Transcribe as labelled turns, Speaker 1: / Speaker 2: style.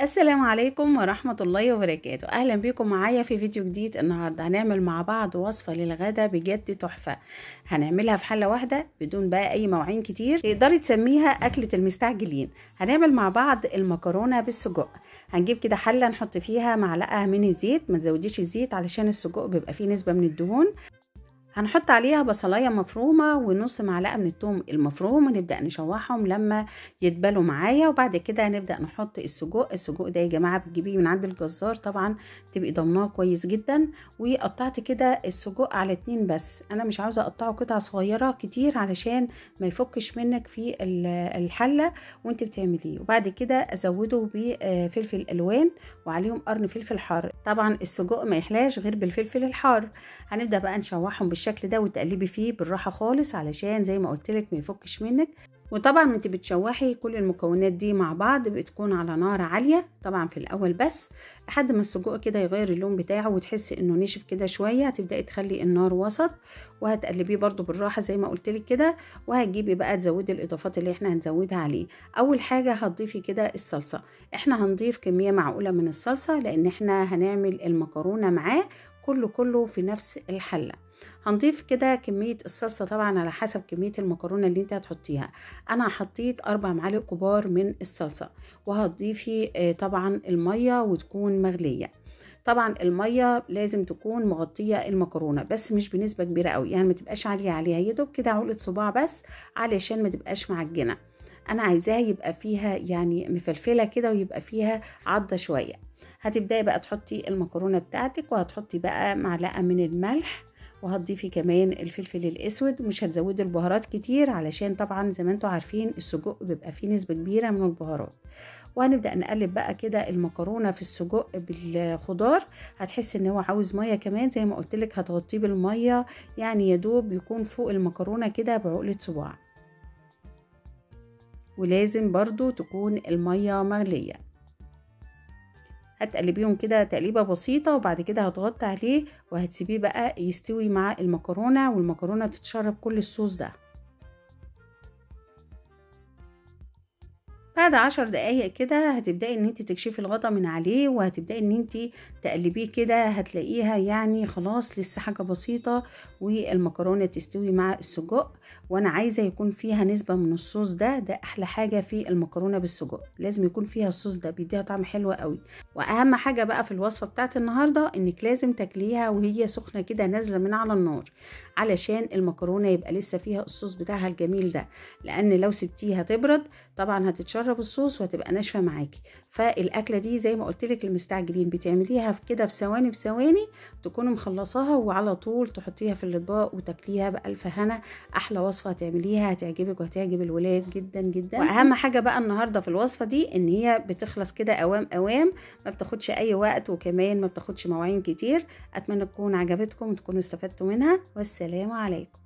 Speaker 1: السلام عليكم ورحمة الله وبركاته أهلا بكم معايا في فيديو جديد النهاردة هنعمل مع بعض وصفة للغدا بجد تحفة هنعملها في حلة واحدة بدون بقى أي مواعين كتير تقدري تسميها أكلة المستعجلين هنعمل مع بعض المكرونة بالسجق هنجيب كده حلة نحط فيها معلقة من الزيت ما تزوديش الزيت علشان السجق بيبقى فيه نسبة من الدهون هنحط عليها بصلايه مفرومه ونص معلقه من التوم المفروم ونبدا نشوحهم لما يدبلوا معايا وبعد كده هنبدا نحط السجق السجق ده يا جماعه بتجيبيه من عند الجزار طبعا تبقي ضمناه كويس جدا وقطعت كده السجق على اتنين بس انا مش عاوزه اقطعه قطع صغيره كتير علشان ما يفكش منك في الحله وانت بتعمليه وبعد كده ازوده بفلفل الوان وعليهم قرن فلفل حار طبعا السجق ما يحلاش غير بالفلفل الحار هنبدا بقى نشوحهم بالشكل ده وتقلبي فيه بالراحه خالص علشان زي ما قلت لك ما يفكش منك وطبعا انت بتشوحي كل المكونات دي مع بعض بتكون على نار عاليه طبعا في الاول بس لحد ما السجق كده يغير اللون بتاعه وتحسي انه نشف كده شويه هتبداي تخلي النار وسط وهتقلبيه برده بالراحه زي ما قلت لك كده وهتجيبي بقى تزودي الاضافات اللي احنا هنزودها عليه اول حاجه هتضيفي كده الصلصه احنا هنضيف كميه معقوله من الصلصه لان احنا هنعمل المكرونه معاه كله كله في نفس الحله هنضيف كده كمية الصلصة طبعا على حسب كمية المكرونة اللي انت هتحطيها انا حطيت اربع معالق كبار من الصلصة وهتضيفي آه، طبعا المية وتكون مغلية طبعا الميه لازم تكون مغطيه المكرونه بس مش بنسبه كبيره قوي يعني ما تبقاش عاليه عليها يدوب كده عقله صباع بس علشان ما تبقاش معجنه انا عايزاها يبقى فيها يعني مفلفله كده ويبقى فيها عضه شويه هتبداي بقى تحطي المكرونه بتاعتك وهتحطي بقى معلقه من الملح وهتضيفي كمان الفلفل الاسود مش هتزودي البهارات كتير علشان طبعا زي ما انتوا عارفين السجق بيبقى فيه نسبه كبيره من البهارات وهنبدا نقلب بقى كده المكرونه في السجق بالخضار هتحس ان هو عاوز ميه كمان زي ما قلت لك هتغطيه بالميه يعني يدوب يكون فوق المكرونه كده بعقله صباع ولازم برضو تكون المية مغلية هتقلبيهم كده تقليبه بسيطه وبعد كده هتغطي عليه وهتسيبيه بقى يستوي مع المكرونه والمكرونه تتشرب كل الصوص ده بعد عشر دقايق كده هتبدأي ان انت تكشفي الغطا من عليه وهتبدأي ان انت تقلبيه كده هتلاقيها يعني خلاص لسه حاجة بسيطة والمكرونة تستوي مع السجق وانا عايزة يكون فيها نسبة من الصوص ده ده احلى حاجة في المكرونة بالسجق لازم يكون فيها الصوص ده بيديها طعم حلو قوي واهم حاجة بقى في الوصفة بتاعت النهاردة انك لازم تاكليها وهي سخنة كده نازلة من على النار علشان المكرونة يبقى لسه فيها الصوص بتاعها الجميل ده لان لو سبتيها تبرد طبعا هتتشرب الصوص وهتبقى ناشفه معاكي فالاكله دي زي ما قلت لك المستعجلين بتعمليها في كده في ثواني في ثواني تكوني مخلصاها وعلى طول تحطيها في الاطباق وتاكليها بالف هنا احلى وصفه هتعمليها هتعجبك وهتعجب الولاد جدا جدا واهم حاجه بقى النهارده في الوصفه دي ان هي بتخلص كده اوام اوام ما بتاخدش اي وقت وكمان ما بتاخدش مواعين كتير اتمنى تكون عجبتكم وتكونوا استفدتوا منها والسلام عليكم